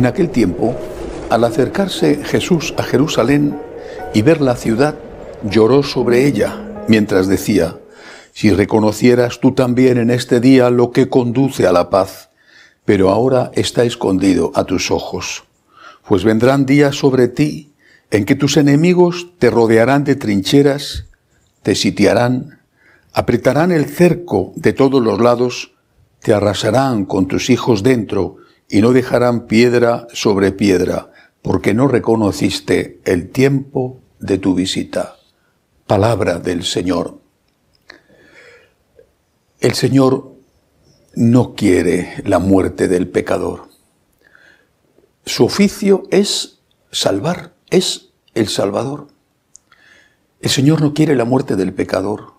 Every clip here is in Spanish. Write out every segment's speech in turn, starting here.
En aquel tiempo, al acercarse Jesús a Jerusalén y ver la ciudad, lloró sobre ella, mientras decía, Si reconocieras tú también en este día lo que conduce a la paz, pero ahora está escondido a tus ojos, pues vendrán días sobre ti en que tus enemigos te rodearán de trincheras, te sitiarán, apretarán el cerco de todos los lados, te arrasarán con tus hijos dentro, y no dejarán piedra sobre piedra, porque no reconociste el tiempo de tu visita. Palabra del Señor. El Señor no quiere la muerte del pecador. Su oficio es salvar, es el Salvador. El Señor no quiere la muerte del pecador,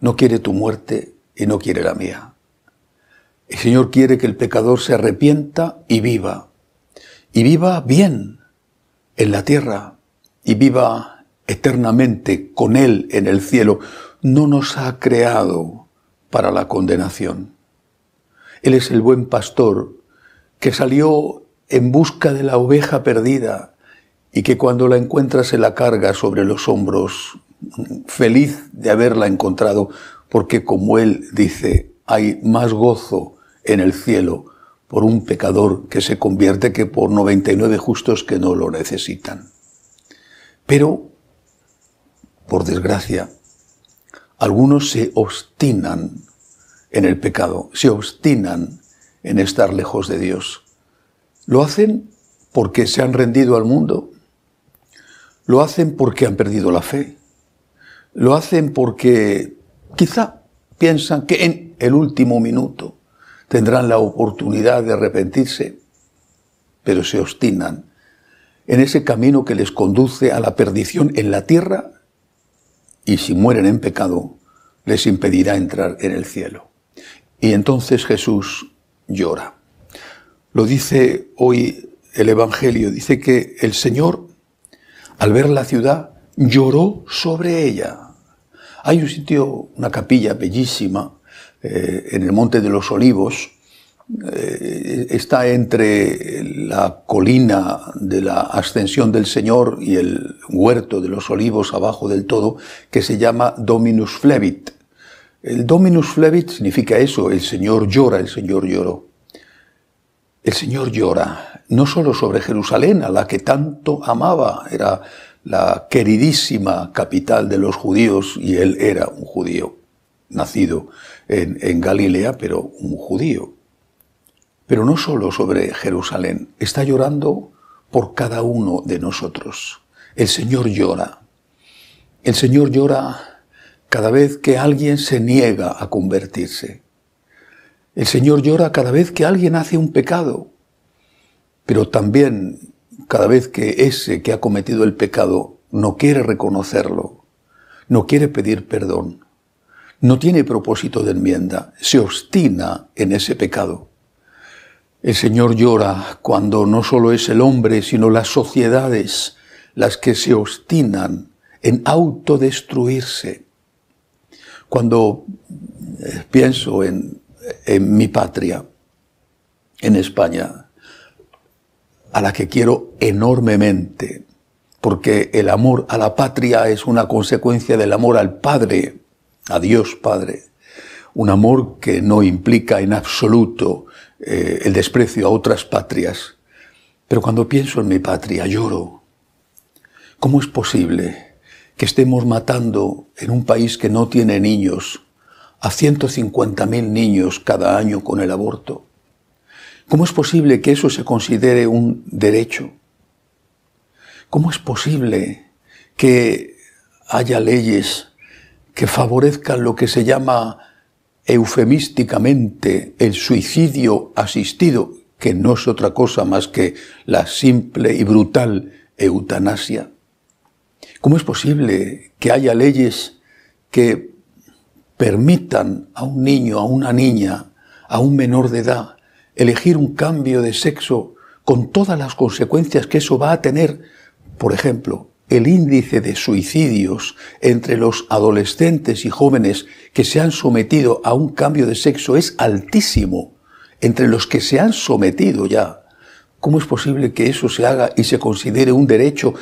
no quiere tu muerte y no quiere la mía. El Señor quiere que el pecador se arrepienta y viva. Y viva bien en la tierra. Y viva eternamente con Él en el cielo. No nos ha creado para la condenación. Él es el buen pastor que salió en busca de la oveja perdida y que cuando la encuentra se la carga sobre los hombros, feliz de haberla encontrado, porque como él dice, hay más gozo en el cielo por un pecador que se convierte que por 99 justos que no lo necesitan. Pero, por desgracia, algunos se obstinan en el pecado, se obstinan en estar lejos de Dios. Lo hacen porque se han rendido al mundo, lo hacen porque han perdido la fe, lo hacen porque quizá piensan que en el último minuto tendrán la oportunidad de arrepentirse, pero se obstinan en ese camino que les conduce a la perdición en la tierra y si mueren en pecado les impedirá entrar en el cielo. Y entonces Jesús llora. Lo dice hoy el Evangelio, dice que el Señor, al ver la ciudad, lloró sobre ella. Hay un sitio, una capilla bellísima, eh, en el Monte de los Olivos, eh, está entre la colina de la Ascensión del Señor y el huerto de los olivos abajo del todo, que se llama Dominus Flevit. El Dominus Flevit significa eso, el Señor llora, el Señor lloró. El Señor llora, no solo sobre Jerusalén, a la que tanto amaba, era la queridísima capital de los judíos y él era un judío nacido en, Galilea, pero un judío. Pero no solo sobre Jerusalén, está llorando por cada uno de nosotros. El Señor llora. El Señor llora cada vez que alguien se niega a convertirse. El Señor llora cada vez que alguien hace un pecado, pero también cada vez que ese que ha cometido el pecado no quiere reconocerlo, no quiere pedir perdón, no tiene propósito de enmienda, se obstina en ese pecado. El Señor llora cuando no solo es el hombre, sino las sociedades las que se obstinan en autodestruirse. Cuando eh, pienso en, en mi patria, en España, a la que quiero enormemente, porque el amor a la patria es una consecuencia del amor al Padre, Adiós, Padre, un amor que no implica en absoluto eh, el desprecio a otras patrias. Pero cuando pienso en mi patria lloro. ¿Cómo es posible que estemos matando en un país que no tiene niños a 150.000 niños cada año con el aborto? ¿Cómo es posible que eso se considere un derecho? ¿Cómo es posible que haya leyes que favorezcan lo que se llama eufemísticamente el suicidio asistido, que no es otra cosa más que la simple y brutal eutanasia. ¿Cómo es posible que haya leyes que permitan a un niño, a una niña, a un menor de edad, elegir un cambio de sexo con todas las consecuencias que eso va a tener, por ejemplo, el índice de suicidios entre los adolescentes y jóvenes que se han sometido a un cambio de sexo es altísimo, entre los que se han sometido ya. ¿Cómo es posible que eso se haga y se considere un derecho,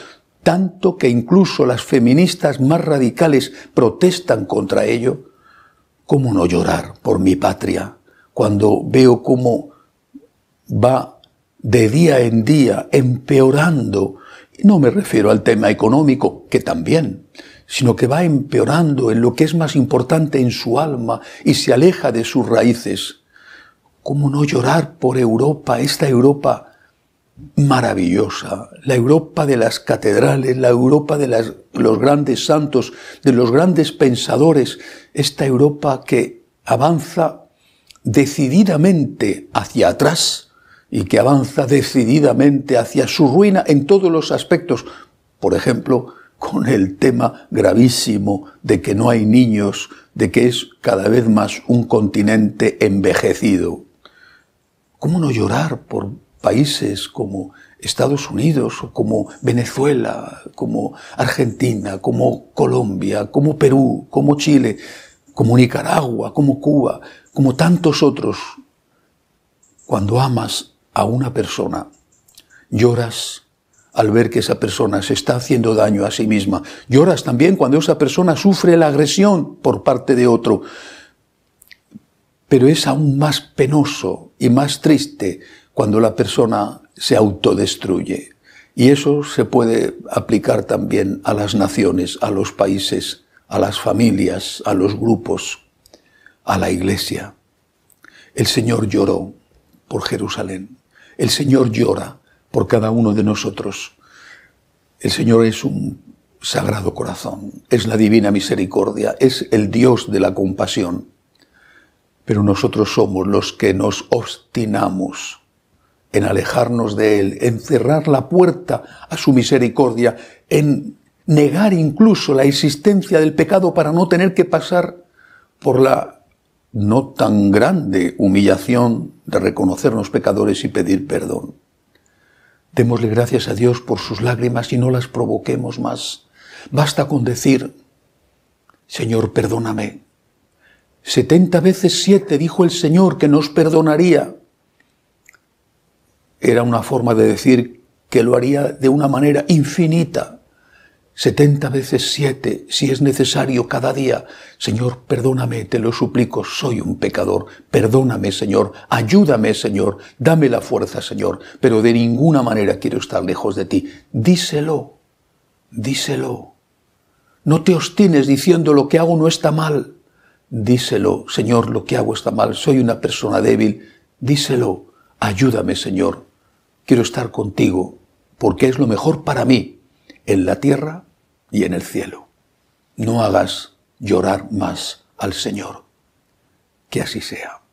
tanto que incluso las feministas más radicales protestan contra ello? ¿Cómo no llorar por mi patria cuando veo cómo va de día en día empeorando no me refiero al tema económico, que también, sino que va empeorando en lo que es más importante en su alma y se aleja de sus raíces. ¿Cómo no llorar por Europa, esta Europa maravillosa, la Europa de las catedrales, la Europa de los grandes santos, de los grandes pensadores, esta Europa que avanza decididamente hacia atrás? y que avanza decididamente hacia su ruina en todos los aspectos, por ejemplo, con el tema gravísimo de que no hay niños, de que es cada vez más un continente envejecido. ¿Cómo no llorar por países como Estados Unidos, como Venezuela, como Argentina, como Colombia, como Perú, como Chile, como Nicaragua, como Cuba, como tantos otros? Cuando amas a una persona, lloras al ver que esa persona se está haciendo daño a sí misma. Lloras también cuando esa persona sufre la agresión por parte de otro. Pero es aún más penoso y más triste cuando la persona se autodestruye. Y eso se puede aplicar también a las naciones, a los países, a las familias, a los grupos, a la iglesia. El Señor lloró por Jerusalén. El Señor llora por cada uno de nosotros. El Señor es un sagrado corazón, es la divina misericordia, es el Dios de la compasión. Pero nosotros somos los que nos obstinamos en alejarnos de Él, en cerrar la puerta a su misericordia, en negar incluso la existencia del pecado para no tener que pasar por la no tan grande humillación de reconocernos pecadores y pedir perdón. Démosle gracias a Dios por sus lágrimas y no las provoquemos más. Basta con decir, Señor, perdóname. Setenta veces siete dijo el Señor que nos perdonaría. Era una forma de decir que lo haría de una manera infinita 70 veces siete, si es necesario cada día. Señor, perdóname, te lo suplico, soy un pecador. Perdóname, Señor, ayúdame, Señor, dame la fuerza, Señor, pero de ninguna manera quiero estar lejos de ti. Díselo, díselo. No te obstines diciendo lo que hago no está mal. Díselo, Señor, lo que hago está mal, soy una persona débil. Díselo, ayúdame, Señor. Quiero estar contigo, porque es lo mejor para mí, en la tierra y en el cielo. No hagas llorar más al Señor. Que así sea.